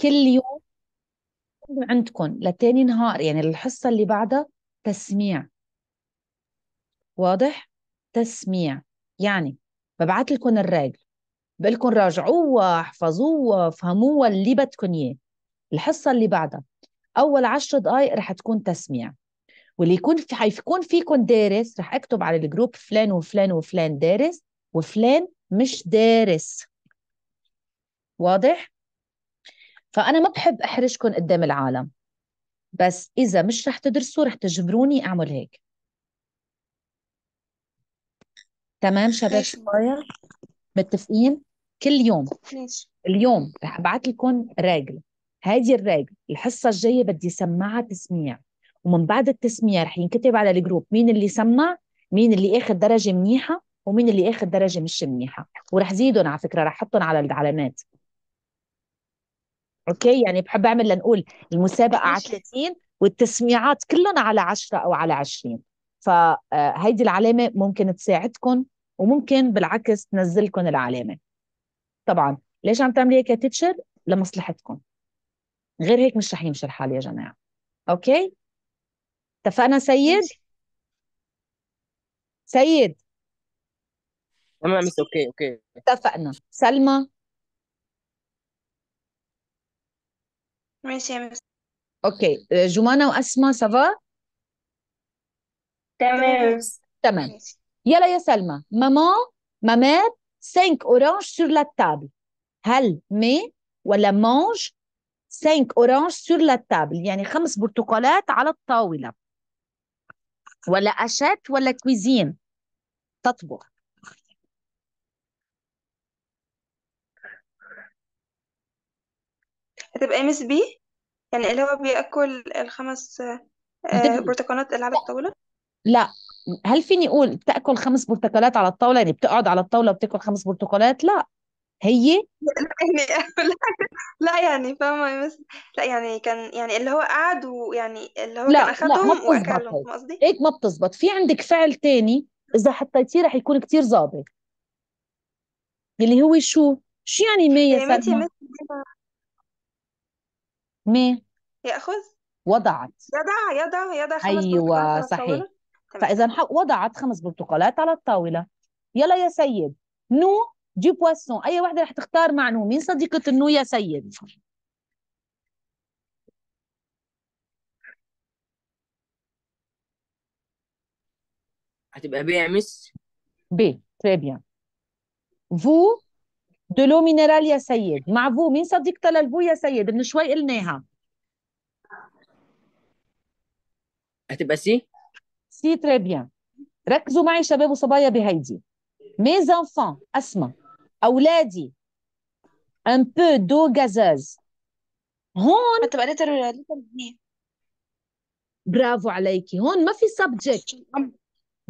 كل يوم عندكم لتاني نهار يعني الحصة اللي بعدها تسميع واضح؟ تسميع يعني ببعث لكم الراجل بقول لكم راجعوها احفظوها فهموها اللي بدكم اياه الحصة اللي بعدها أول عشر دقايق رح تكون تسميع واللي يكون في حيكون فيكم دارس رح أكتب على الجروب فلان وفلان وفلان دارس وفلان مش دارس واضح؟ فانا ما بحب احرجكم قدام العالم بس اذا مش رح تدرسوا رح تجبروني اعمل هيك تمام شباب شوية متفقين كل يوم ماشي. اليوم رح ابعث لكم راجل هذه الراجل الحصه الجايه بدي سمعها تسميع ومن بعد التسميع رح ينكتب على الجروب مين اللي سمع مين اللي اخذ درجه منيحه ومين اللي اخذ درجه مش منيحه ورح زيدهم على فكره رح احطهم على العلامات اوكي يعني بحب اعمل لنقول المسابقه على 30 والتسميعات كلهم على 10 او على 20 فهيدي آه، العلامه ممكن تساعدكم وممكن بالعكس تنزلكم العلامه طبعا ليش عم تعملي هيك يا تيتشر لمصلحتكم غير هيك مش رح يمشي الحال يا جماعه اوكي اتفقنا سيد سيد تمام مس اوكي اوكي اتفقنا سلمى يا مس اوكي آه، جمانة وأسماء سافا تمام تمام يلا يا سلمى ماما مامات 5 اورانج سور لا تابل هل مي ولا مانج 5 اورانج سور لا تابل يعني خمس برتقالات على الطاولة ولا أشات ولا كويزين تطبخ هتبقى ام اس بي يعني اللي هو بياكل الخمس برتقالات اللي على الطاولة لا هل فيني اقول بتاكل خمس برتقالات على الطاوله يعني بتقعد على الطاوله وبتاكل خمس برتقالات لا هي يعني لا يعني لا يعني فاهمة بس لا يعني كان يعني اللي هو قعد ويعني اللي هو كان لا لا ما أخدهم بتظبط وأكلهم طيب. هيك قصدي؟ هيك ما بتزبط في عندك فعل تاني اذا حطيتيه رح يكون كتير ظابط اللي هو شو شو يعني مية يعني يا متي مي يأخذ وضعت يضع يضع يضع خمس أيوة، برتقالات أيوة على صحيح الطاولة فإذا وضعت خمس برتقالات على الطاولة يلا يا سيد نو دي بواسون أي واحدة رح تختار مع نو مين صديقة النو يا سيد هتبقى يا مس بي très bien فو دولو مينيرال يا سيد مع فو مين صديقة للبو يا سيد من شوي قلناها هتبقى سي سي تري بيان ركزوا معي شباب وصبايا بهيدي ميز انفون اسمع اولادي ان بو دو غازاز هون هتبقى لتر لتر برافو عليكي هون ما في سبجكت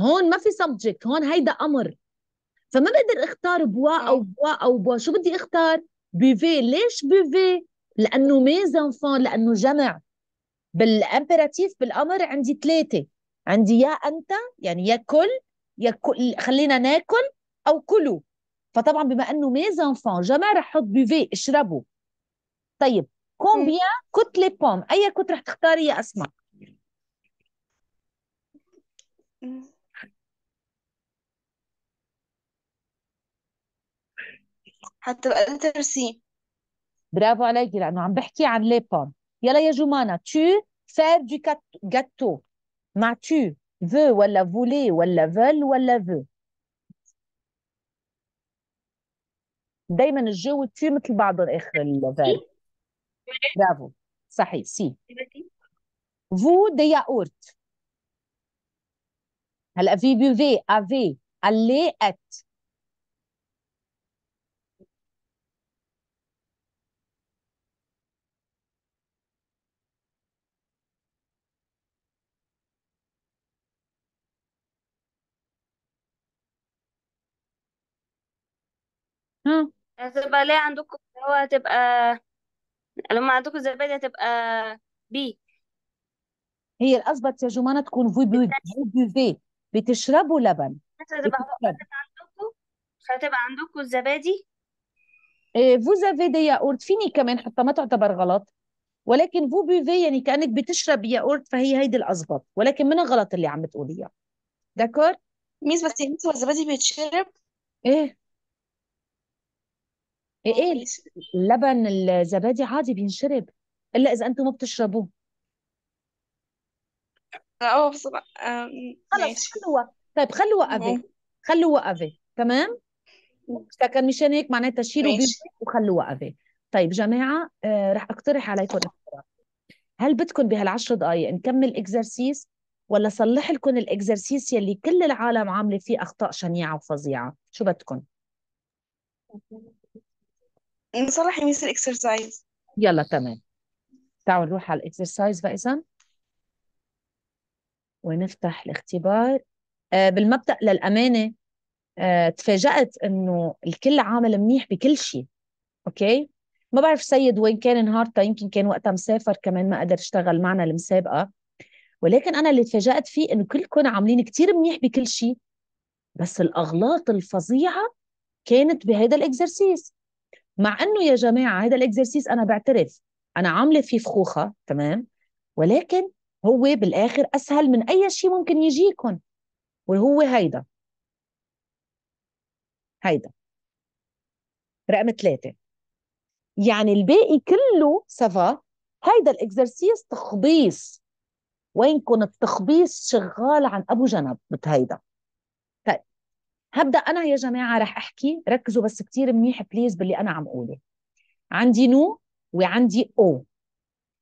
هون ما في سبجكت هون هيدا امر فما بقدر اختار بوا او بوا او بوا شو بدي اختار بيفي ليش بيفي لانه ميز انفون لانه جمع بالامبراتيف بالامر عندي ثلاثه عندي يا انت يعني يا كل يا كل خلينا ناكل او كلوا فطبعا بما انه ميز انفون جمع رح احط بيفي اشربوا طيب كومبيا كوت لي بوم اي كوت رح تختاري يا اسماء هتبقى لتر سي برافو عليكي لانه عم بحكي عن لي بون يلا يا جمانه تو faire du جاتو مع تو فو ولا فولي ولا فول ولا فو دايما الجو والتو مثل بعضهم اخر الفال برافو صحيح سي فو دي ياورت هلا في بوفي افي الي ات اه هتبقى ليه عندكم اللي هو هتبقى لما عندكم زبادي هتبقى بي هي يا جمانه تكون بي في بي في بتشربوا لبن هتبقى بتشربوا هتبقى عندكم الزبادي فو إيه، فوز دي ياقورت فيني كمان حتى ما تعتبر غلط ولكن فو بوفيه يعني كأنك بتشرب ياقورت فهي هيدي الأظبط ولكن من الغلط اللي عم بتقوليها داكور ميس بس يعني الزبادي بيتشرب ايه ايه ايه اللبن الزبادي عادي بينشرب الا اذا انتم ما بتشربوه اه بصراحة خلص ماشي طيب خلوه وقفي قوي خلوه قوي تمام كان مشان هيك معناتها شيلوا وخلوا وقفي وخلوه طيب جماعه آه رح اقترح عليكم هل بدكم بهالعشر دقائق نكمل اكزرسيس ولا صلح لكم الاكزرسيس يلي كل العالم عامله فيه اخطاء شنيعه وفظيعه شو بدكم نصلح يميس الاكسرسايز يلا تمام تعالوا نروح على الاكسرسايز بقى إذا ونفتح الاختبار آه بالمبدأ للأمانة آه تفاجأت إنه الكل عامل منيح بكل شيء أوكي ما بعرف سيد وين كان نهارتها يمكن كان وقتها مسافر كمان ما قدر يشتغل معنا المسابقة ولكن أنا اللي تفاجأت فيه إنه كلكم عاملين كتير منيح بكل شيء بس الأغلاط الفظيعة كانت بهذا الإكزرسيس مع انه يا جماعه هذا الاكزرسيس انا بعترف انا عامله فيه فخوخه تمام ولكن هو بالاخر اسهل من اي شيء ممكن يجيكم وهو هيدا هيدا رقم ثلاثة يعني الباقي كله سفا هيدا الاكزرسيس تخبيص وينكم التخبيص شغال عن ابو جنب هيدا هبدا انا يا جماعه رح احكي ركزوا بس كثير منيح بليز باللي انا عم اقوله عندي نو وعندي او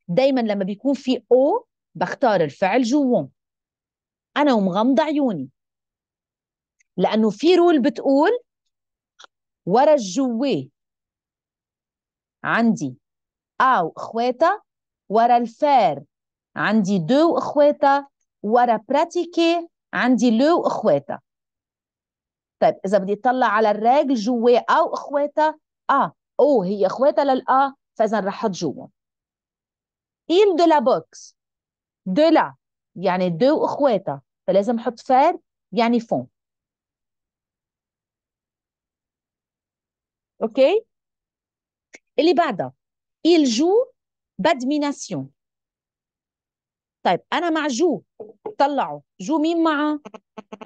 دائما لما بيكون في او بختار الفعل جوا انا ومغمضه عيوني لانه في رول بتقول ورا الجوي عندي او اخواتها ورا الفار عندي دو اخواتها ورا براتيكي عندي لو اخواتها طيب اذا بدي اطلع على الراجل جوا او اخواتها اه او هي اخواتها للآ آه، فاذا رح احط جوا ايل دو لا بوكس دو لا يعني دو واخواتها فلازم احط فار يعني فون اوكي اللي بعدها ايل جو بادميناسيون طيب انا مع جو طلعوا جو مين معه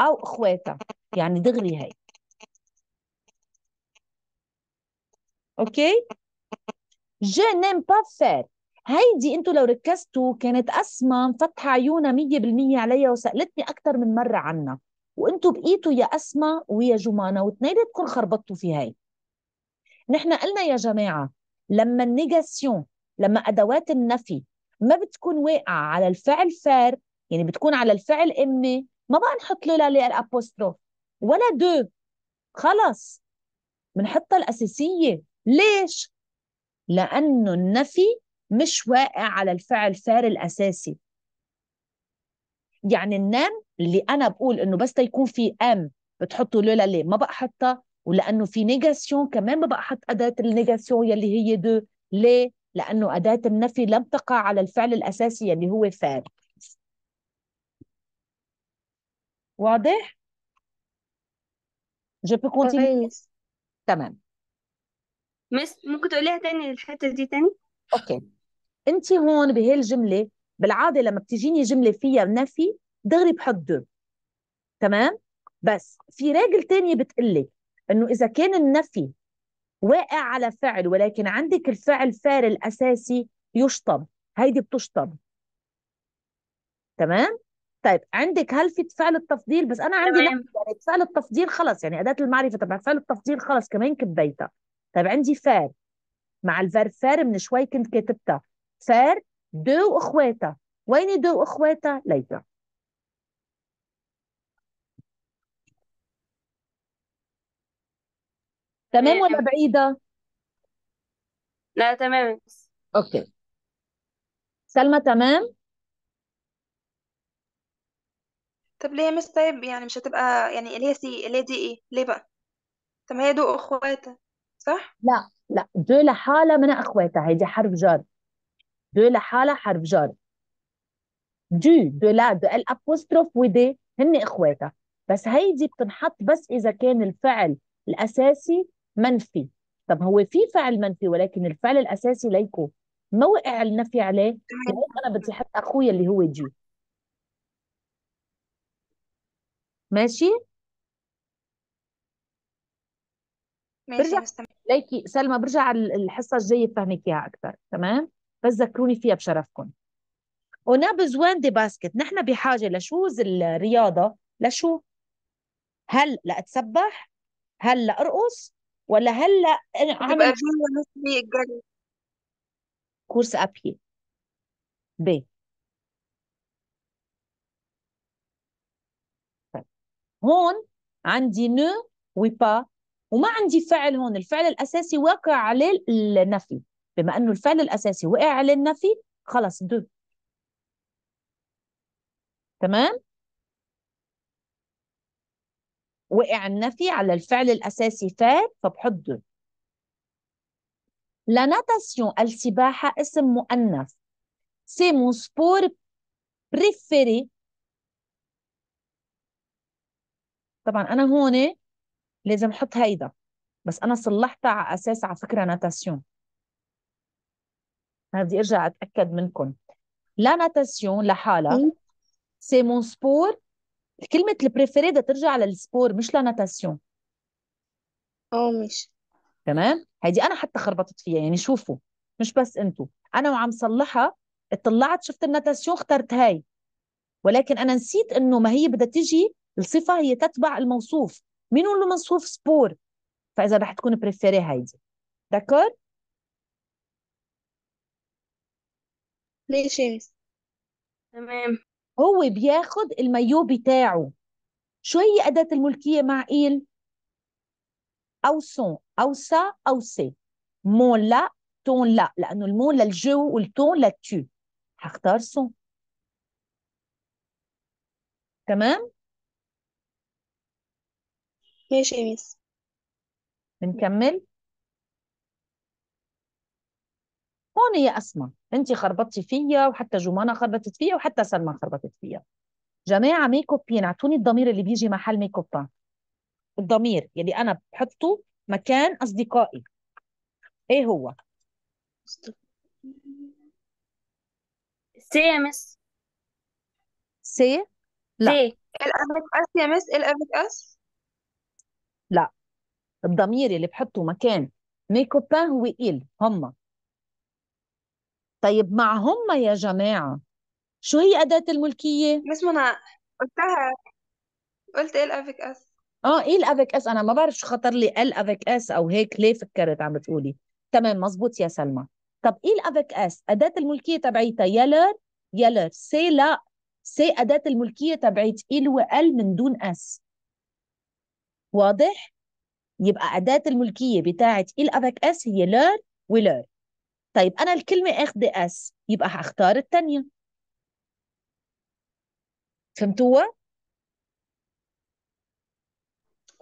او اخواتها يعني دغري هاي اوكي جو نيم با فير هيدي انتم لو ركزتوا كانت اسماء مفتحه عيونها 100% عليها وسالتني اكثر من مره عنها وانتم بقيتوا يا اسماء ويا جمانة واثنيناتكم خربطتوا في هاي نحن قلنا يا جماعه لما النيجاسيون لما ادوات النفي ما بتكون واقعه على الفعل فار يعني بتكون على الفعل امي ما بقى نحط له الابوستروف ولا دو خلص بنحطها الأساسية ليش؟ لأنه النفي مش واقع على الفعل فار الأساسي يعني النام اللي أنا بقول إنه بس يكون في أم بتحطوا لولا ليه ما بقى حطها ولأنه في نيجاسيون كمان ما بقى حط أداة النيجاسيون يلي هي دو ليه؟ لأنه أداة النفي لم تقع على الفعل الأساسي يلي هو فار واضح؟ جو بو كونتينيو تمام مس ممكن تقوليها تاني الحته دي تاني اوكي انت هون بهالجمله بالعاده لما بتجيني جمله فيها نفي دغري بحط دو تمام بس في راجل تانية بتقلي انه اذا كان النفي واقع على فعل ولكن عندك الفعل فاعل الاساسي يشطب هيدي بتشطب تمام طيب عندك هل في فعل التفضيل بس انا عندي تمام يعني فعل التفضيل خلص يعني اداه المعرفه تبع فعل التفضيل خلص كمان كبيتها طيب عندي فار مع الفار فار من شوي كنت كاتبتها فار دو واخواتها وين دو واخواتها ليتا تمام ولا بعيده لا تمام اوكي سلمى تمام طب ليه مش طيب يعني مش هتبقى يعني اللي هي سي اللي هي دي ايه ليه بقى طب ما هي دو اخواتها صح لا لا دو لحالها من اخواتها هيدي حرف جر دو لحالها حرف جر دو دو لا دو الابوستروف ودي هن اخواتها بس هيدي بتنحط بس اذا كان الفعل الاساسي منفي طب هو في فعل منفي ولكن الفعل الاساسي ليكو ما وقع النفي عليه انا بدي احط اخويا اللي هو دي ماشي ماشي برجع ليكي سلمى برجع الحصة الجاية بفهمك إياها أكثر تمام بس ذكروني فيها بشرفكم On بزوان دي باسكت نحن بحاجة لشوز الرياضة لشو هل لأتسبح هل لأرقص ولا هل لأ... أعمل كورس أبي ب هون عندي نو وبا وما عندي فعل هون الفعل الأساسي وقع عليه النفي بما أنه الفعل الأساسي وقع عليه النفي خلص دو تمام وقع النفي على الفعل الأساسي فات فبحط دو لا ناتاسيون السباحة اسم مؤنث سي مون سبور بريفيري طبعا انا هون لازم احط هيدا بس انا صلحتها على اساس على فكره ناتاسيون انا بدي ارجع اتاكد منكم لا ناتاسيون لحالها سي مون سبور كلمه البريفيري بدها ترجع للسبور مش لناتاسيون اه ماشي تمام هيدي انا حتى خربطت فيها يعني شوفوا مش بس انتوا انا وعم صلحها اطلعت شفت الناتاسيون اخترت هاي ولكن انا نسيت انه ما هي بدها تيجي الصفه هي تتبع الموصوف مين له موصوف سبور فاذا رح تكون بريفيري هيدي داكور ليش تمام هو بياخد المايو بتاعه شو هي أداة الملكية مع إيل؟ أو سون أو سا أو سي مون لا تون لا لأنه المون للجو والتون للتو هختار سون تمام؟ ماشي يا ميس بنكمل هون يا أسماء أنت خربطتي فيا وحتى جمانة خربطت فيا وحتى سلمى خربطت فيا جماعة ميك أبين أعطوني الضمير اللي بيجي محل ميك اب الضمير يلي أنا بحطه مكان أصدقائي إيه هو؟ سي يا مس سي لا سي الأف اس يا مس الأف اس الضمير اللي بحطه مكان مي كوبان هو إل هم طيب مع هم يا جماعة شو هي أداة الملكية؟ مش منى قلتها قلت إل أفيك أس اه إل أفيك أس أنا ما بعرف شو خطر لي إل أفيك أس أو هيك ليه فكرت عم بتقولي تمام مزبوط يا سلمى طب إل أفيك أس أداة الملكية تبعيتها يلر يلر سي لا سي أداة الملكية تبعت إل وإل من دون أس واضح؟ يبقى أداة الملكية بتاعة الأباك اس هي ليرن وlearn طيب أنا الكلمة اخد اس يبقى هختار الثانية فهمتوها؟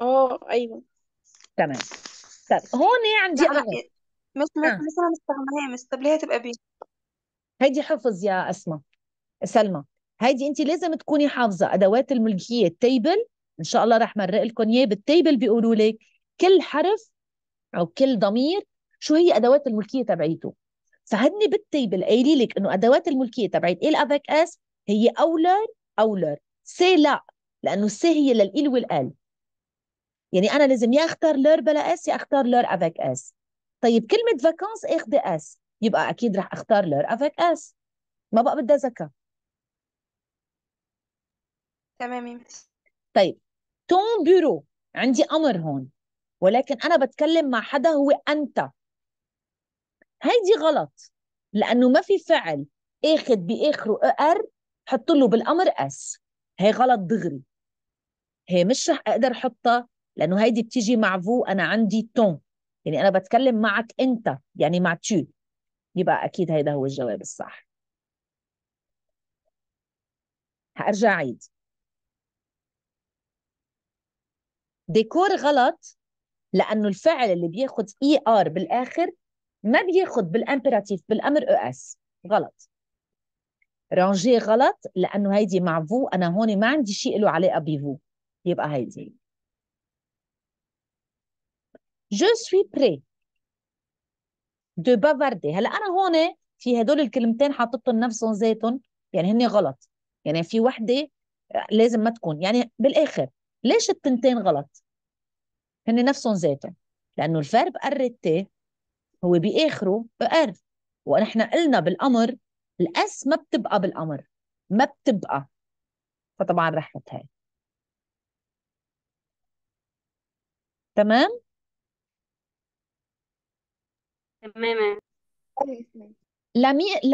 اه ايوه تمام طب هون عندي لا أنا مش مش آه. لسه ما طب ليه هتبقى بي هيدي حفظ يا أسماء سلمى هيدي انت لازم تكوني حافظه ادوات الملكيه التيبل ان شاء الله رح مرق لكم اياه بالتيبل بيقولوا لك كل حرف او كل ضمير شو هي ادوات الملكيه تبعيته فهدني بالتيبل قايل لك انه ادوات الملكيه تبعت ال افك اس هي اولر اولر سي لا لانه سي هي للال والال يعني انا لازم يا اختار لور بلا اس يا اختار لور افك اس طيب كلمه فاكونس اخذ اس يبقى اكيد رح اختار لور افك اس ما بقى بدها ذكاء تمام طيب تون بيرو عندي امر هون ولكن انا بتكلم مع حدا هو انت هيدي غلط لانه ما في فعل اخذ باخره ار حط له بالامر اس هي غلط دغري هي مش رح اقدر احطها لانه هيدي بتيجي مع فو انا عندي تون يعني انا بتكلم معك انت يعني مع تو يبقى اكيد هيدا هو الجواب الصح هارجع عيد ديكور غلط لانه الفعل اللي بياخذ اي e ار بالاخر ما بياخذ بالامبيراتيف بالامر او e اس غلط رانجي غلط لانه هيدي مع فو انا هون ما عندي شيء له علاقه بفو يبقى هيدي جو سوي بري دو بافاردي هلا انا هون في هدول الكلمتين حاططهم نفسهم زيتهم يعني هن غلط يعني في وحده لازم ما تكون يعني بالاخر ليش التنتين غلط هن نفسهم ذاتهم لأنه الفيرب تي هو بآخره أر ونحن قلنا بالأمر الأس ما بتبقى بالأمر ما بتبقى فطبعا رحت هاي تمام؟ تماما لا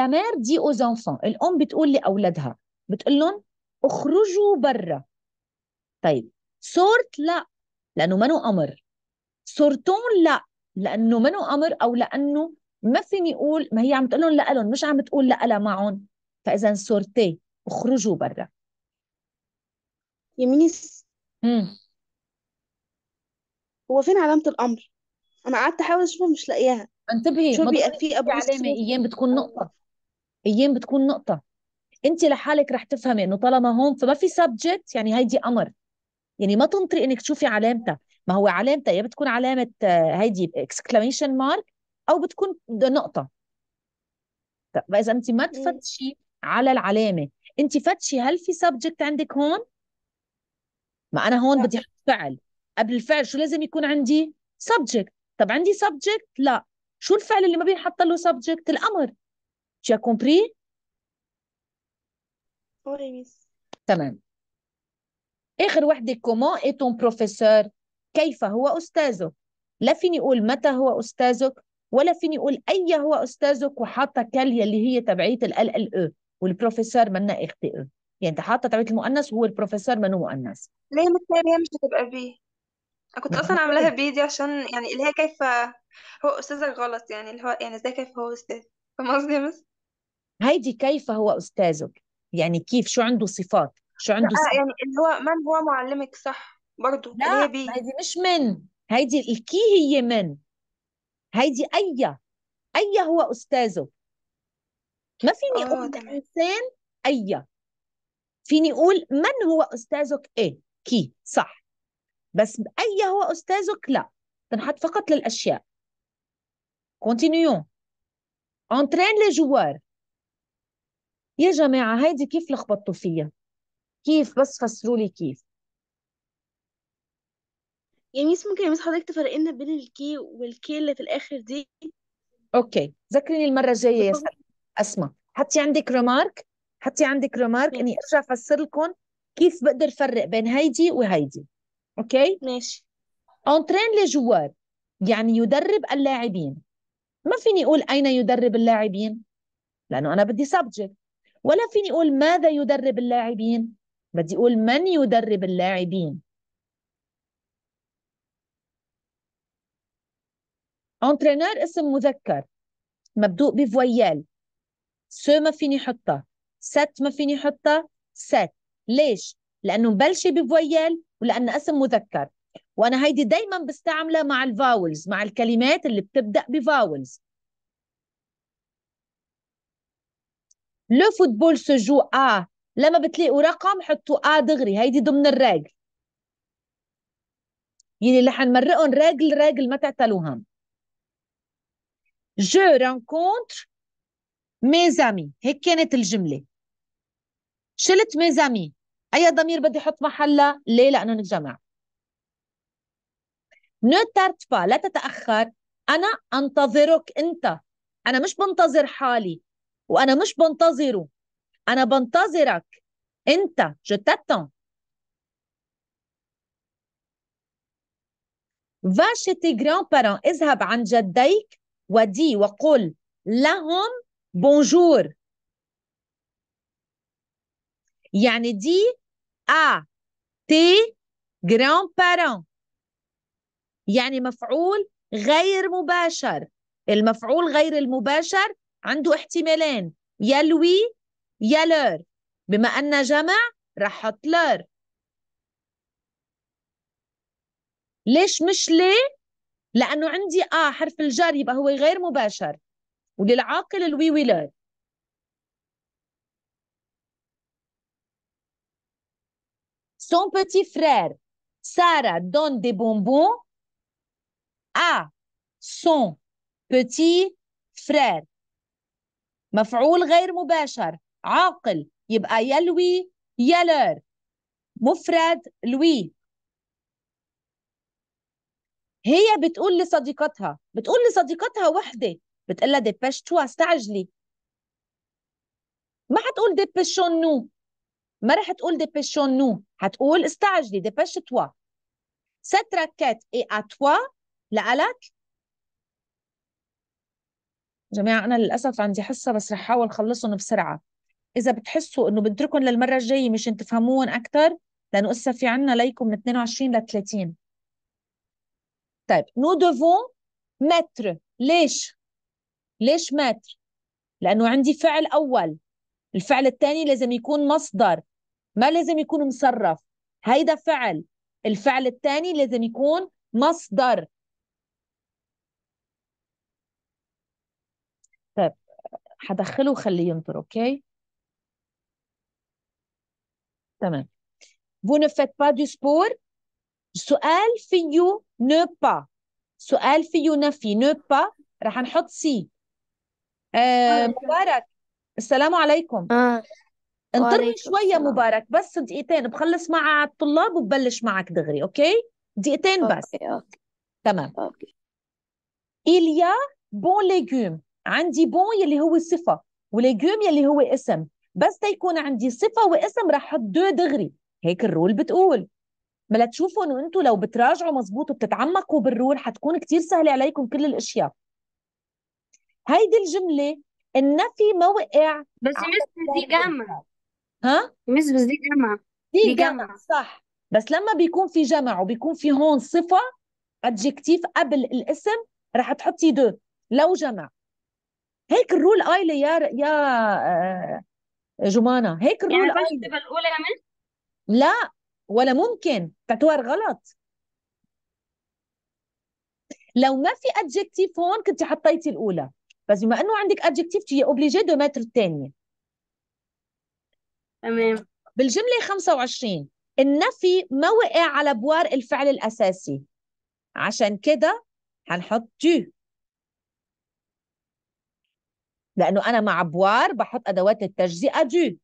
مير دي او enfants الأم بتقول لأولادها بتقول لهم اخرجوا برا طيب صورت لا لانه منو امر صورتون لا لانه منو امر او لانه ما فيني يقول ما هي عم تقول لهم لالهم مش عم تقول لالا معهم فاذا صرتي اخرجوا برا يمينيس امم هو فين علامة الأمر؟ أنا قعدت أحاول أشوفها مش لاقياها انتبهي شو بيبقى في أبو علامة أيام بتكون نقطة أيام بتكون نقطة أنت لحالك رح تفهمي إنه طالما هون فما في سبجكت يعني هيدي أمر يعني ما تنطري انك تشوفي علامتها ما هو علامتها يا بتكون علامه آه، هيدي اكسكلاميشن مارك او بتكون نقطه طب اذا انت ما تفتشي على العلامه انت فتشي هل في سبجكت عندك هون ما انا هون بدي احط فعل قبل الفعل شو لازم يكون عندي سبجكت طب عندي سبجكت لا شو الفعل اللي ما بينحط له سبجكت الامر تشا كومبري تمام اخر وحده كومون اي تون بروفيسور كيف هو استاذك لا فيني اقول متى هو استاذك ولا فيني اقول اي هو استاذك وحاطه كال اللي هي تبعيه ال ال ال والبروفيسور منا اختي او يعني انت حاطه تبعيه المؤنث وهو البروفيسور منه مؤنث ليه مش هتبقى بي انا كنت اصلا عاملاها بي دي عشان يعني اللي هي كيف هو استاذك غلط يعني اللي هو يعني ازاي كيف هو استاذ فاهم قصدي بس هيدي كيف هو استاذك يعني كيف شو عنده صفات شو عنده لا يعني اللي هو من هو معلمك صح برضه لا هيدي مش من هيدي الكي هي من هيدي أي أي هو أستاذه ما فيني آه، أقول إنسان أي فيني أقول من هو أستاذك إيه كي صح بس أي هو أستاذك لا تنحط فقط للأشياء كونتينيون انترين لي جوار يا جماعة هيدي كيف لخبطتوا فيها كيف بس فسروا لي كيف يعني ميس ممكن يا ميس حضرتك تفرقينا لنا بين الكي والكي اللي في الاخر دي اوكي ذكريني المره الجايه يا سلمى اسمع حطي عندك ريمارك حطي عندك ريمارك اني ارجع افسر لكم كيف بقدر فرق بين هيدي وهيدي اوكي ماشي اونترين لي جوار يعني يدرب اللاعبين ما فيني اقول اين يدرب اللاعبين لانه انا بدي سبجكت ولا فيني اقول ماذا يدرب اللاعبين بدي اقول من يدرب اللاعبين انترينر اسم مذكر مبدوء بفويال سو ما فيني حطها ست ما فيني حطها ست ليش؟ لأنه مبلشة بفويال ولأنه اسم مذكر وأنا هيدي دايما بستعملها مع الفاولز مع الكلمات اللي بتبدأ بفاولز لو فوتبول سو جو آ لما بتلاقوا رقم حطوا آ آه دغري هيدي ضمن الراجل يلي يعني رح نمرقهم راجل راجل ما تعتلوهم جو رانكونتر مي زامي هيك كانت الجمله شلت مي زامي اي ضمير بدي احط محلها ليه لانه نتجمع نو تارت با لا تتاخر انا انتظرك انت انا مش بنتظر حالي وانا مش بنتظره انا بنتظرك انت je t'attends Va chez tes اذهب عن جديك ودي وقل لهم بونجور. يعني دي à تي جران parents يعني مفعول غير مباشر. المفعول غير المباشر عنده احتمالين يلوي يلر بما أنها جمع رح حط لر ليش مش لي؟ لأنه عندي آ آه حرف الجر يبقى هو غير مباشر وللعاقل الوي ويلر Son petit frère, Sarah, donne des bonbons à son petit frère. مفعول غير مباشر عاقل يبقى يلوي يلر مفرد لوي هي بتقول لصديقتها بتقول لصديقتها وحده بتقول لها ديبش تو استعجلي ما حتقول ديبيشون نو ما رح تقول ديبيشون نو حتقول استعجلي ديبش توا cette raquette اي اتوا لقلك لألك جماعة أنا للأسف عندي حصة بس رح أحاول أخلصهم بسرعة اذا بتحسوا انه بتركن للمره الجايه مشان تفهموهم اكثر لانه هسه في عنا ليكم من 22 ل 30 طيب نو دوفون متر ليش ليش متر لانه عندي فعل اول الفعل الثاني لازم يكون مصدر ما لازم يكون مصرف هيدا فعل الفعل الثاني لازم يكون مصدر طيب حدخله وخليه ينطر اوكي تمام Vous ne faites pas du sport. سؤال فيه ne pas. سؤال فيه نفي ne pas راح نحط سي. آه،, آه مبارك السلام عليكم. آه. انطرني شوية السلام. مبارك بس دقيقتين بخلص مع الطلاب وببلش معك دغري أوكي؟ دقيقتين بس. أوكي أوكي. تمام. أوكي. إليا بون a عندي بون يلي هو صفة وليجوم يلي هو اسم بس تيكون عندي صفه واسم رح احط دو دغري هيك الرول بتقول بلا تشوفوا انه انتم لو بتراجعوا مزبوط وبتتعمقوا بالرول حتكون كثير سهله عليكم كل الاشياء هيدي الجمله النفي ما وقع بس مس دي جمع ها مس بس دي جمع دي جمع صح بس لما بيكون في جمع وبيكون في هون صفه ادجكتيف قبل الاسم رح تحطي دو لو جمع هيك الرول قايله يا يا آه، جمانة هيك الرول يعني تبقى الأولى لا ولا ممكن تعتبر غلط لو ما في ادجكتيف هون كنت حطيتي الاولى بس بما انه عندك ادجكتيف هي اوبليجي دو متر الثانيه تمام بالجمله 25 النفي ما وقع على بوار الفعل الاساسي عشان كده هنحط تو لانه انا مع بوار بحط ادوات التجزئه دو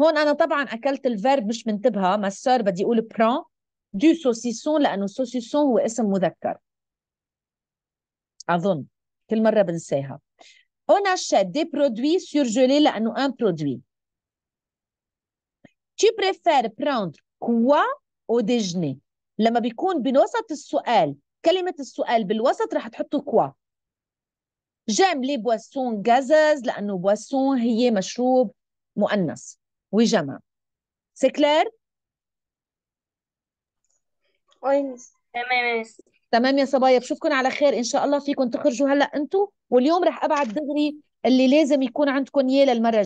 هون انا طبعا اكلت الفيرب مش منتبهه ما بدي اقول بران دو سوسيسون لانه سوسيسون هو اسم مذكر اظن كل مره بنساها On اشيت دي برودوي surgelés لأنه un produit. Tu préfères prendre quoi au déjeuner؟ لما بيكون بوسط السؤال كلمه السؤال بالوسط رح تحطوا كوا جام لي بواسون غازاز لانه بواسون هي مشروب مؤنث وجمع سي كلير تمام تمام يا صبايا بشوفكم على خير ان شاء الله فيكم تخرجوا هلا انتم واليوم رح ابعت دغري اللي لازم يكون عندكم اياه للمره